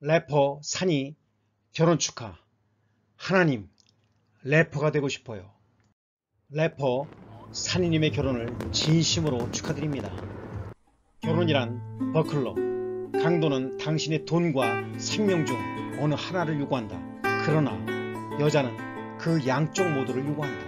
래퍼 산이 결혼 축하 하나님 래퍼가 되고 싶어요 래퍼 산이님의 결혼을 진심으로 축하드립니다 결혼이란 버클러 강도는 당신의 돈과 생명 중 어느 하나를 요구한다 그러나 여자는 그 양쪽 모두를 요구한다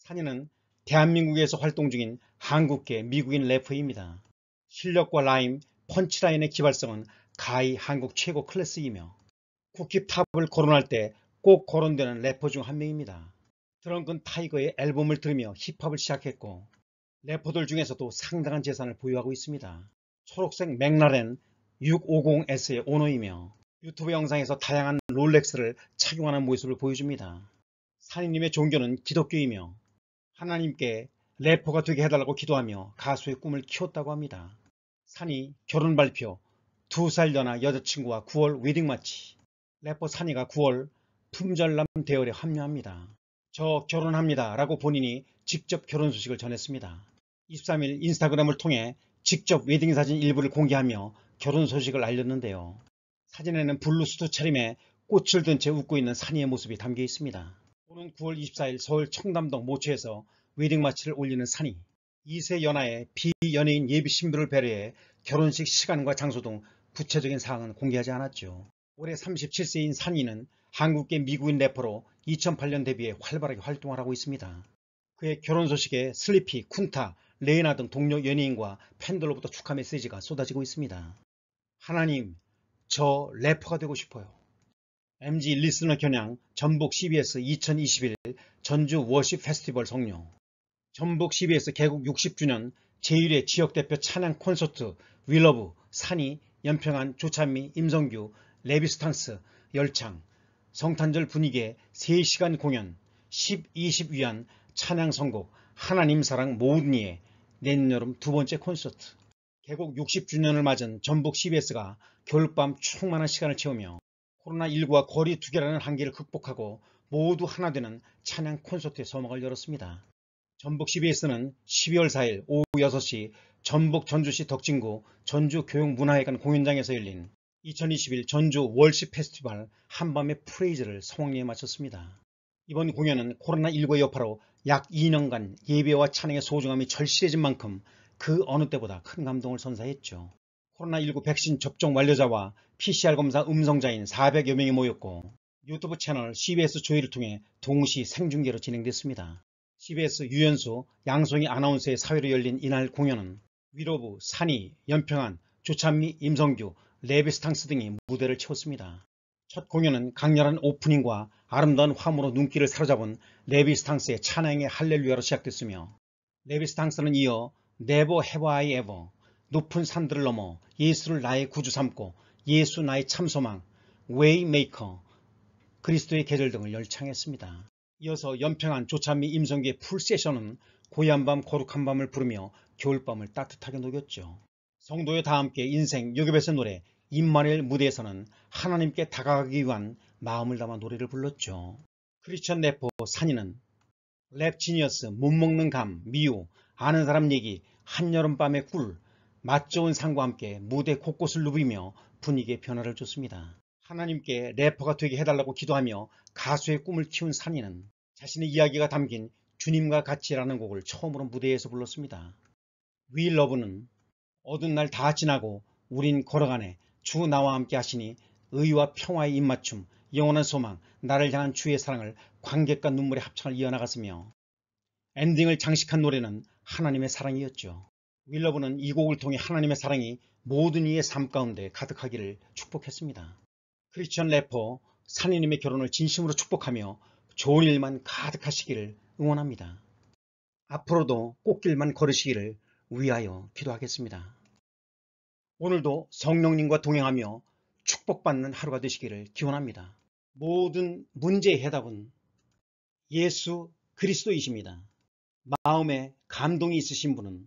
산이는 대한민국에서 활동 중인 한국계 미국인 래퍼입니다. 실력과 라임, 펀치라인의 기발성은 가히 한국 최고 클래스이며 쿠키 탑을 거론할 때 꼭 거론되는 래퍼 중 한 명입니다. 드렁큰 타이거의 앨범을 들으며 힙합을 시작했고 래퍼들 중에서도 상당한 재산을 보유하고 있습니다. 초록색 맥라렌 650S의 오너이며 유튜브 영상에서 다양한 롤렉스를 착용하는 모습을 보여줍니다. 사인님의 종교는 기독교이며 하나님께 래퍼가 되게 해달라고 기도하며 가수의 꿈을 키웠다고 합니다. 산이 결혼 발표, 두 살 연하 여자친구와 9월 웨딩 마치, 래퍼 산이가 9월 품절남 대열에 합류합니다. 저 결혼합니다 라고 본인이 직접 결혼 소식을 전했습니다. 23일 인스타그램을 통해 직접 웨딩 사진 일부를 공개하며 결혼 소식을 알렸는데요. 사진에는 블루스트 차림에 꽃을 든 채 웃고 있는 산이의 모습이 담겨 있습니다. 또는 9월 24일 서울 청담동 모처에서 웨딩 마치를 올리는 산이 2세 연하의 비연예인 예비 신부를 배려해 결혼식 시간과 장소 등 구체적인 사항은 공개하지 않았죠. 올해 37세인 산이는 한국계 미국인 래퍼로 2008년 대비해 활발하게 활동을 하고 있습니다. 그의 결혼 소식에 슬리피, 쿤타, 레이나 등 동료 연예인과 팬들로부터 축하 메시지가 쏟아지고 있습니다. 하나님, 저 래퍼가 되고 싶어요. MG 리스너 겨냥 전북 CBS 2021 전주 워십 페스티벌 성료 전북 CBS 개국 60주년 제1회 지역대표 찬양 콘서트 윌러브 산이, 연평안, 조찬미, 임성규, 레비스탕스, 열창, 성탄절 분위기의 3시간 공연, 10, 20 위안 찬양 선곡, 하나님 사랑 모은 이의 내년여름 두 번째 콘서트 개국 60주년을 맞은 전북 CBS가 겨울밤 충만한 시간을 채우며 코로나19와 거리 두개라는 한계를 극복하고 모두 하나 되는 찬양 콘서트의 서막을 열었습니다. 전북 CBS는 12월 4일 오후 6시 전북 전주시 덕진구 전주 교육문화회관 공연장에서 열린 2021 전주 월시 페스티벌 한밤의 프레이즈를 성황리에 마쳤습니다. 이번 공연은 코로나19의 여파로 약 2년간 예배와 찬양의 소중함이 절실해진 만큼 그 어느 때보다 큰 감동을 선사했죠. 코로나19 백신 접종 완료자와 PCR 검사 음성자인 400여 명이 모였고 유튜브 채널 CBS 조회를 통해 동시 생중계로 진행됐습니다. CBS 유연수 양송이 아나운서의 사회로 열린 이날 공연은 위로부, 산이, 연평안 조찬미, 임성규, 레비스탕스 등이 무대를 채웠습니다. 첫 공연은 강렬한 오프닝과 아름다운 화음으로 눈길을 사로잡은 레비스탕스의 찬양의 할렐루야로 시작됐으며 레비스탕스는 이어 Never Have I Ever, 높은 산들을 넘어 예수를 나의 구주 삼고 예수 나의 참소망, 웨이메이커, 그리스도의 계절 등을 열창했습니다. 이어서 연평한 조찬미 임성기의 풀세션은 고얀 밤 거룩한 밤을 부르며 겨울밤을 따뜻하게 녹였죠. 성도의 다 함께 인생 요괴에서 노래 임마엘 무대에서는 하나님께 다가가기 위한 마음을 담아 노래를 불렀죠. 크리스천 래퍼 산이는 랩 지니어스 못 먹는 감, 미우, 아는 사람 얘기, 한여름밤의 꿀, 맛 좋은 상과 함께 무대 곳곳을 누비며 분위기의 변화를 줬습니다. 하나님께 래퍼가 되게 해달라고 기도하며 가수의 꿈을 키운 산이는 자신의 이야기가 담긴 주님과 같이라는 곡을 처음으로 무대에서 불렀습니다. 위 러브는 어두운 날 다 지나고 우린 걸어가네 주 나와 함께 하시니 의와 평화의 입맞춤 영원한 소망 나를 향한 주의 사랑을 관객과 눈물의 합창을 이어나갔으며 엔딩을 장식한 노래는 하나님의 사랑이었죠. 밀러브는 이 곡을 통해 하나님의 사랑이 모든 이의 삶 가운데 가득하기를 축복했습니다. 크리스천 래퍼 사이님의 결혼을 진심으로 축복하며 좋은 일만 가득하시기를 응원합니다. 앞으로도 꽃길만 걸으시기를 위하여 기도하겠습니다. 오늘도 성령님과 동행하며 축복받는 하루가 되시기를 기원합니다. 모든 문제의 해답은 예수 그리스도이십니다. 마음에 감동이 있으신 분은